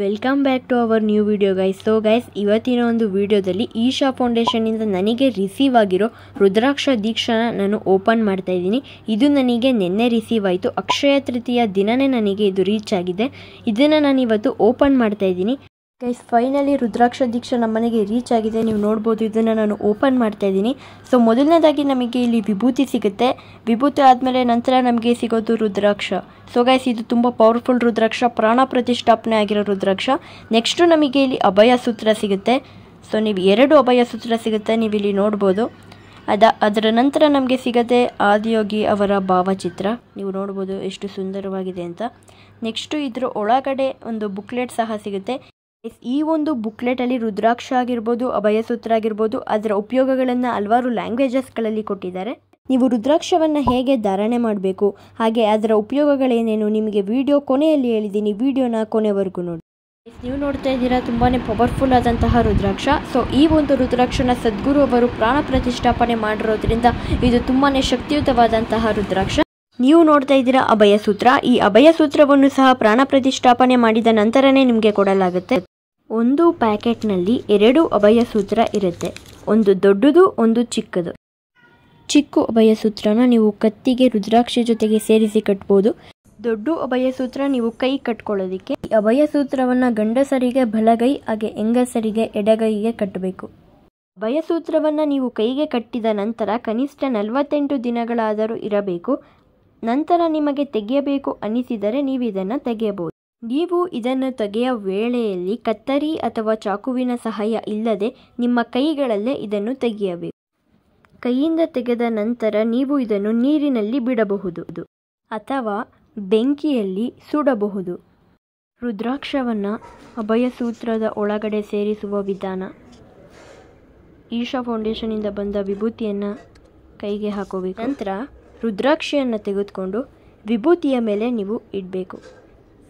welcome back to our new video guys so guys ಇವತ್ತಿನ ಒಂದು ವಿಡಿಯೋದಲ್ಲಿ ಈಶಾ ಫೌಂಡೇಶನ್ನಿಂದ ನನಗೆ ರಿಸೀವ್ ಆಗಿರೋ ರುದ್ರಾಕ್ಷ ದೀಕ್ಷಾನ ನಾನು ಓಪನ್ ಮಾಡ್ತಾ ಇದ್ದೀನಿ ಇದು ನನಗೆ ನಿನ್ನೆ ರಿಸೀವ್ ಆಯಿತು ಅಕ್ಷಯ ತೃತೀಯ ದಿನನೇ ನನಗೆ ಇದು ರೀಚ್ ಆಗಿದೆ ಇದನ್ನು ನಾನು ಇವತ್ತು ಓಪನ್ ಮಾಡ್ತಾ ಇದ್ದೀನಿ ಗೈಸ್ ಫೈನಲಿ ರುದ್ರಾಕ್ಷ ದೀಕ್ಷೆ ನಮ್ಮನೆಗೆ ರೀಚ್ ಆಗಿದೆ ನೀವು ನೋಡ್ಬೋದು ಇದನ್ನು ನಾನು ಓಪನ್ ಮಾಡ್ತಾ ಇದ್ದೀನಿ ಸೊ ಮೊದಲನೇದಾಗಿ ನಮಗೆ ಇಲ್ಲಿ ವಿಭೂತಿ ಸಿಗುತ್ತೆ ವಿಭೂತಿ ಆದಮೇಲೆ ನಂತರ ನಮಗೆ ಸಿಗೋದು ರುದ್ರಾಕ್ಷ ಸೊ ಗೈಸ್ ಇದು ತುಂಬ ಪವರ್ಫುಲ್ ರುದ್ರಾಕ್ಷ ಪ್ರಾಣ ಪ್ರತಿಷ್ಠಾಪನೆ ಆಗಿರೋ ರುದ್ರಾಕ್ಷ ನೆಕ್ಸ್ಟು ನಮಗೆ ಇಲ್ಲಿ ಅಭಯ ಸೂತ್ರ ಸಿಗುತ್ತೆ ಸೊ ನೀವು ಎರಡು ಅಭಯ ಸೂತ್ರ ಸಿಗುತ್ತೆ ನೀವು ಇಲ್ಲಿ ನೋಡ್ಬೋದು ಅದ ಅದರ ನಂತರ ನಮಗೆ ಸಿಗದೆ ಆದಿಯೋಗಿ ಅವರ ಭಾವಚಿತ್ರ ನೀವು ನೋಡ್ಬೋದು ಎಷ್ಟು ಸುಂದರವಾಗಿದೆ ಅಂತ ನೆಕ್ಸ್ಟು ಇದರ ಒಳಗಡೆ ಒಂದು ಬುಕ್ಲೆಟ್ ಸಹ ಸಿಗುತ್ತೆ ಈ ಒಂದು ಬುಕ್ಲೆಟ್ ಅಲ್ಲಿ ರುದ್ರಾಕ್ಷ ಆಗಿರ್ಬೋದು ಸೂತ್ರ ಆಗಿರ್ಬೋದು ಅದರ ಉಪಯೋಗಗಳನ್ನು ಹಲವಾರು ಲ್ಯಾಂಗ್ವೇಜಸ್ ಗಳಲ್ಲಿ ಕೊಟ್ಟಿದ್ದಾರೆ ನೀವು ರುದ್ರಾಕ್ಷವನ್ನು ಹೇಗೆ ಧಾರಣೆ ಮಾಡಬೇಕು ಹಾಗೆ ಅದರ ಉಪಯೋಗಗಳೇನೇನು ನಿಮಗೆ ವಿಡಿಯೋ ಕೊನೆಯಲ್ಲಿ ಹೇಳಿದ್ದೀನಿ ವಿಡಿಯೋನ ಕೊನೆವರೆಗೂ ನೋಡಿ ನೀವು ನೋಡ್ತಾ ಇದ್ದೀರಾ ತುಂಬಾನೇ ಪವರ್ಫುಲ್ ಆದಂತಹ ರುದ್ರಾಕ್ಷ ಸೊ ಈ ಒಂದು ರುದ್ರಾಕ್ಷನ ಸದ್ಗುರು ಅವರು ಪ್ರಾಣ ಪ್ರತಿಷ್ಠಾಪನೆ ಮಾಡಿರೋದ್ರಿಂದ ಇದು ತುಂಬಾನೇ ಶಕ್ತಿಯುತವಾದಂತಹ ರುದ್ರಾಕ್ಷ ನೀವು ನೋಡ್ತಾ ಇದ್ದೀರಾ ಅಭಯ ಸೂತ್ರ ಈ ಅಭಯ ಸೂತ್ರವನ್ನು ಸಹ ಪ್ರಾಣ ಪ್ರತಿಷ್ಠಾಪನೆ ಮಾಡಿದ ನಂತರನೇ ನಿಮಗೆ ಕೊಡಲಾಗುತ್ತೆ ಒಂದು ಪ್ಯಾಕೆಟ್ನಲ್ಲಿ ಎರಡು ಅಭಯ ಸೂತ್ರ ಇರುತ್ತೆ ಒಂದು ದೊಡ್ಡದು ಒಂದು ಚಿಕ್ಕದು ಚಿಕ್ಕ ಸೂತ್ರನ ನೀವು ಕತ್ತಿಗೆ ರುದ್ರಾಕ್ಷಿ ಜೊತೆಗೆ ಸೇರಿಸಿ ಕಟ್ಬೋದು ದೊಡ್ಡ ಅಭಯ ಸೂತ್ರ ನೀವು ಕೈ ಕಟ್ಕೊಳ್ಳೋದಕ್ಕೆ ಈ ಸೂತ್ರವನ್ನು ಗಂಡಸರಿಗೆ ಬಲಗೈ ಹಾಗೆ ಹೆಂಗಸರಿಗೆ ಎಡಗೈಗೆ ಕಟ್ಟಬೇಕು ಅಭಯಸೂತ್ರವನ್ನು ನೀವು ಕೈಗೆ ಕಟ್ಟಿದ ನಂತರ ಕನಿಷ್ಠ ನಲವತ್ತೆಂಟು ದಿನಗಳಾದರೂ ಇರಬೇಕು ನಂತರ ನಿಮಗೆ ತೆಗೆಯಬೇಕು ಅನಿಸಿದರೆ ನೀವು ಇದನ್ನು ತೆಗೆಯಬಹುದು ನೀವು ಇದನ್ನು ತೆಗೆಯ ವೇಳೆಯಲ್ಲಿ ಕತ್ತರಿ ಅಥವಾ ಚಾಕುವಿನ ಸಹಾಯ ಇಲ್ಲದೆ ನಿಮ್ಮ ಕೈಗಳಲ್ಲೇ ಇದನ್ನು ತೆಗೆಯಬೇಕು ಕೈಯಿಂದ ತೆಗೆದ ನಂತರ ನೀವು ಇದನ್ನು ನೀರಿನಲ್ಲಿ ಬಿಡಬಹುದು ಅಥವಾ ಬೆಂಕಿಯಲ್ಲಿ ಸುಡಬಹುದು ರುದ್ರಾಕ್ಷವನ್ನು ಅಭಯಸೂತ್ರದ ಒಳಗಡೆ ಸೇರಿಸುವ ವಿಧಾನ ಈಶಾ ಫೌಂಡೇಶನಿಂದ ಬಂದ ವಿಭೂತಿಯನ್ನು ಕೈಗೆ ಹಾಕೋಬೇಕು ನಂತರ ರುದ್ರಾಕ್ಷಿಯನ್ನು ತೆಗೆದುಕೊಂಡು ವಿಭೂತಿಯ ಮೇಲೆ ನೀವು ಇಡಬೇಕು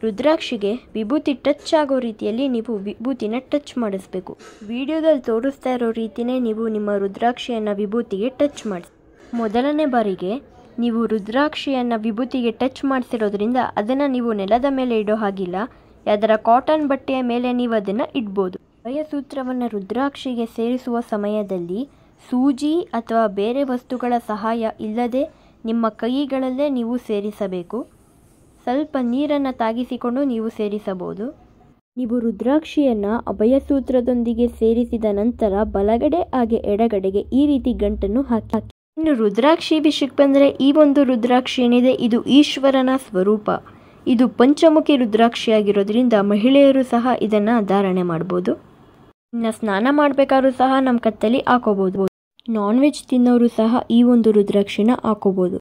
ರುದ್ರಾಕ್ಷಿಗೆ ವಿಭೂತಿ ಟಚ್ ಆಗೋ ರೀತಿಯಲ್ಲಿ ನೀವು ವಿಭೂತಿನ ಟಚ್ ಮಾಡಿಸ್ಬೇಕು ವಿಡಿಯೋದಲ್ಲಿ ತೋರಿಸ್ತಾ ಇರೋ ರೀತಿಯೇ ನೀವು ನಿಮ್ಮ ರುದ್ರಾಕ್ಷಿಯನ್ನು ವಿಭೂತಿಗೆ ಟಚ್ ಮಾಡಿಸಿ ಮೊದಲನೇ ಬಾರಿಗೆ ನೀವು ರುದ್ರಾಕ್ಷಿಯನ್ನು ವಿಭೂತಿಗೆ ಟಚ್ ಮಾಡಿಸಿರೋದ್ರಿಂದ ಅದನ್ನು ನೀವು ನೆಲದ ಮೇಲೆ ಇಡೋ ಹಾಗಿಲ್ಲ ಅದರ ಕಾಟನ್ ಬಟ್ಟೆಯ ಮೇಲೆ ನೀವು ಅದನ್ನು ಇಡ್ಬೋದು ಭಯಸೂತ್ರವನ್ನು ರುದ್ರಾಕ್ಷಿಗೆ ಸೇರಿಸುವ ಸಮಯದಲ್ಲಿ ಸೂಜಿ ಅಥವಾ ಬೇರೆ ವಸ್ತುಗಳ ಸಹಾಯ ಇಲ್ಲದೆ ನಿಮ್ಮ ಕೈಗಳಲ್ಲೇ ನೀವು ಸೇರಿಸಬೇಕು ಸ್ವಲ್ಪ ನೀರನ್ನು ತಾಗಿಸಿಕೊಂಡು ನೀವು ಸೇರಿಸಬಹುದು ನೀವು ರುದ್ರಾಕ್ಷಿಯನ್ನು ಅಭಯಸೂತ್ರದೊಂದಿಗೆ ಸೇರಿಸಿದ ನಂತರ ಬಲಗಡೆ ಹಾಗೆ ಎಡಗಡೆಗೆ ಈ ರೀತಿ ಗಂಟನ್ನು ಹಾಕಿ ಇನ್ನು ರುದ್ರಾಕ್ಷಿ ವಿಷಯಕ್ಕೆ ಬಂದರೆ ಈ ಒಂದು ರುದ್ರಾಕ್ಷಿ ಏನಿದೆ ಇದು ಈಶ್ವರನ ಸ್ವರೂಪ ಇದು ಪಂಚಮುಖಿ ರುದ್ರಾಕ್ಷಿಯಾಗಿರೋದ್ರಿಂದ ಮಹಿಳೆಯರು ಸಹ ಇದನ್ನು ಧಾರಣೆ ಮಾಡ್ಬೋದು ಇನ್ನು ಸ್ನಾನ ಮಾಡಬೇಕಾದ್ರೂ ಸಹ ನಮ್ಮ ಕತ್ತಲಿ ಹಾಕೋಬೋದು ನಾನ್ ವೆಜ್ ತಿನ್ನೋರು ಸಹ ಈ ಒಂದು ರುದ್ರಾಕ್ಷಿನ ಹಾಕೋಬೋದು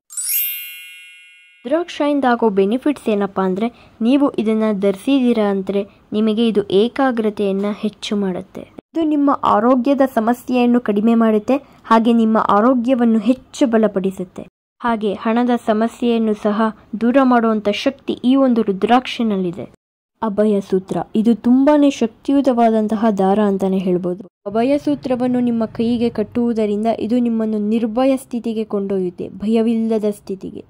ರುದ್ರಾಕ್ಷೆಯಿಂದ ಆಗೋ ಬೆನಿಫಿಟ್ಸ್ ಏನಪ್ಪ ಅಂದರೆ ನೀವು ಇದನ್ನು ಧರಿಸಿದ್ದೀರಾ ಅಂದರೆ ನಿಮಗೆ ಇದು ಏಕಾಗ್ರತೆಯನ್ನು ಹೆಚ್ಚು ಮಾಡುತ್ತೆ ಇದು ನಿಮ್ಮ ಆರೋಗ್ಯದ ಸಮಸ್ಯೆಯನ್ನು ಕಡಿಮೆ ಮಾಡುತ್ತೆ ಹಾಗೆ ನಿಮ್ಮ ಆರೋಗ್ಯವನ್ನು ಹೆಚ್ಚು ಬಲಪಡಿಸುತ್ತೆ ಹಾಗೆ ಹಣದ ಸಮಸ್ಯೆಯನ್ನು ಸಹ ದೂರ ಮಾಡುವಂಥ ಶಕ್ತಿ ಈ ಒಂದು ರುದ್ರಾಕ್ಷಿನಲ್ಲಿದೆ ಅಭಯ ಸೂತ್ರ ಇದು ತುಂಬಾ ಶಕ್ತಿಯುತವಾದಂತಹ ದಾರ ಅಂತಾನೆ ಹೇಳ್ಬೋದು ಅಭಯ ಸೂತ್ರವನ್ನು ನಿಮ್ಮ ಕೈಗೆ ಕಟ್ಟುವುದರಿಂದ ಇದು ನಿಮ್ಮನ್ನು ನಿರ್ಭಯ ಸ್ಥಿತಿಗೆ ಕೊಂಡೊಯ್ಯುತ್ತೆ ಭಯವಿಲ್ಲದ ಸ್ಥಿತಿಗೆ